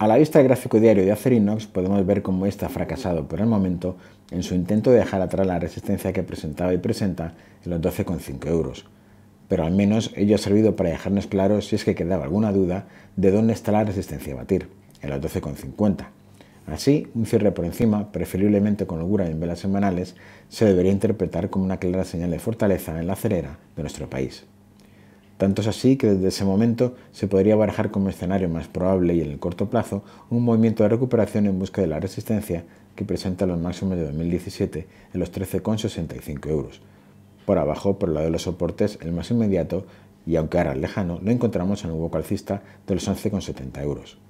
A la vista del gráfico diario de Acerinox podemos ver cómo ha fracasado por el momento en su intento de dejar atrás la resistencia que presentaba y presenta en los 12,5 euros. Pero al menos ello ha servido para dejarnos claro si es que quedaba alguna duda de dónde está la resistencia a batir, en los 12,50. Así, un cierre por encima, preferiblemente con holgura en velas semanales, se debería interpretar como una clara señal de fortaleza en la acelera de nuestro país. Tanto es así que desde ese momento se podría barajar como escenario más probable y en el corto plazo un movimiento de recuperación en busca de la resistencia que presenta los máximos de 2017 en los 13,65 euros. Por abajo, por el lado de los soportes, el más inmediato, y aunque ahora lejano, lo encontramos en un calcista de los 11,70 euros.